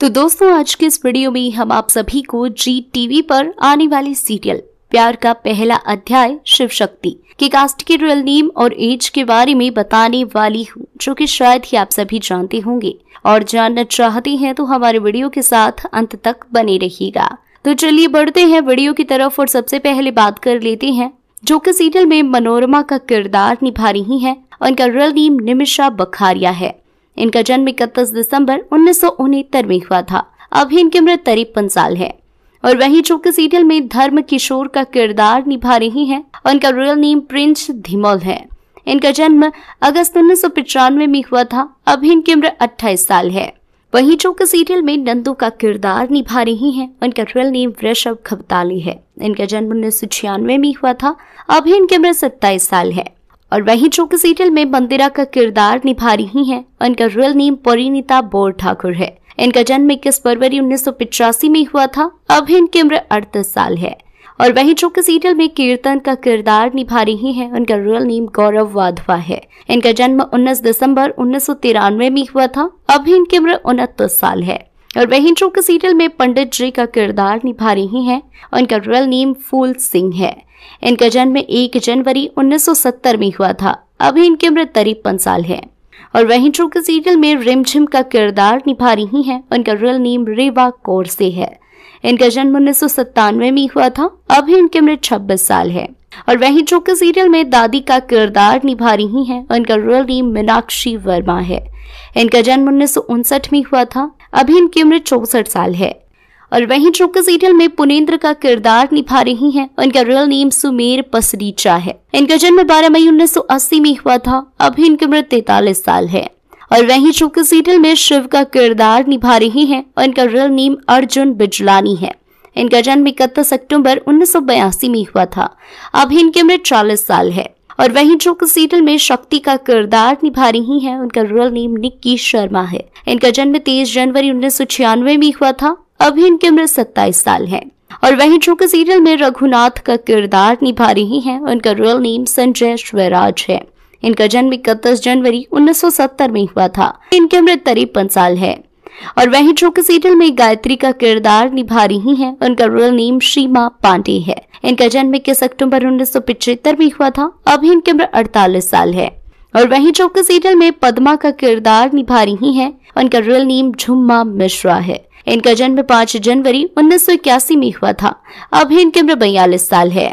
तो दोस्तों आज के इस वीडियो में हम आप सभी को जी टीवी पर आने वाले सीरियल प्यार का पहला अध्याय शिव शक्ति के कास्ट के रियल नेम और एज के बारे में बताने वाली हूँ जो कि शायद ही आप सभी जानते होंगे और जानना चाहते हैं तो हमारे वीडियो के साथ अंत तक बने रहिएगा तो चलिए बढ़ते हैं वीडियो की तरफ और सबसे पहले बात कर लेते हैं जो की सीरियल में मनोरमा का किरदार निभा रही है उनका रियल नेम निमिषा बखारिया है इनका जन्म इकतीस दिसंबर उन्नीस में हुआ था अभी इनकी उम्र तिरपन साल है और वही चूंकि सीरियल में धर्म किशोर का किरदार निभा रही हैं उनका रियल नेम प्रिंस धीमोल है इनका जन्म अगस्त उन्नीस में हुआ था अभी इनकी उम्र 28 साल है वही चूंकि सीरियल में नंदू का किरदार निभा रही हैं उनका रियल नेम वृषभ खबताली है इनका जन्म उन्नीस में हुआ था अभी इनकी उम्र सत्ताईस साल है और वहीं जो कि सीरियल में मंदिरा का किरदार निभा रही हैं उनका real name Parineeta Borthakur है इनका जन्म इक्कीस फरवरी उन्नीस में हुआ था अब इनकी उम्र अड़तीस साल है और वहीं जो कि सीरियल में कीर्तन का किरदार निभा रही हैं उनका रियल नेम गौरव वाधवा है इनका जन्म 19 दिसंबर उन्नीस में हुआ था अब इनकी उम्र उनतीस साल है और वहीं जो के सीरियल में पंडित जी का किरदार निभा रही हैं और इनका रियल नेम फूल सिंह है इनका जन्म एक जनवरी 1970 में हुआ था अभी इनकी उम्र करीबन साल है और वहीं ट्रो के सीरियल में रिमझिम का किरदार निभा रही हैं और इनका रियल नेम रेवा कौर से है इनका जन्म उन्नीस में हुआ था अभी इनकी उम्र छब्बीस साल है और वहीं ट्रो के सीरियल में दादी का किरदार निभा रही हैं और इनका रियल नेम मीनाक्षी वर्मा है इनका जन्म उन्नीस में हुआ था अभी इनकी उम्र चौसठ साल है और वहीं चुपके सीरियल में पुनेन्द्र का किरदार निभा रही हैं। उनका रियल नेम सुमेर पसरीचा है इनका जन्म 12 मई 1980 में हुआ था अभी इनकी उम्र तैतालीस साल है और वहीं चुपके सीरियल में शिव का किरदार निभा रही हैं। उनका रियल नेम अर्जुन बिजलानी है इनका जन्म इकतीस अक्टूबर उन्नीस में हुआ था अभी इनकी उम्र चालीस साल है और वहीं जो कि सीरियल में शक्ति का किरदार निभा रही हैं उनका रियल नेम निक्की शर्मा है इनका जन्म 23 जनवरी उन्नीस में हुआ था अभी इनकी उम्र 27 साल है और वहीं जो कि सीरियल में रघुनाथ का किरदार निभा रही हैं उनका रियल नेम संजय स्वराज है इनका जन्म इकतीस जनवरी 1970 में हुआ था इनकी उम्र तिरपन साल है और वहीं जो सीरियल में गायत्री का किरदार निभा रही हैं उनका रियल नेम श्रीमा पांडे है इनका जन्म इक्कीस अक्टूबर उन्नीस में हुआ था अभी इनकी उम्र अड़तालीस साल है और वहीं चौक सीरियल में पदमा का किरदार निभा रही है उनका रियल नेम झुम्मा मिश्रा है इनका जन्म 5 जनवरी उन्नीस में हुआ था अभी इनकी उम्र बयालीस साल है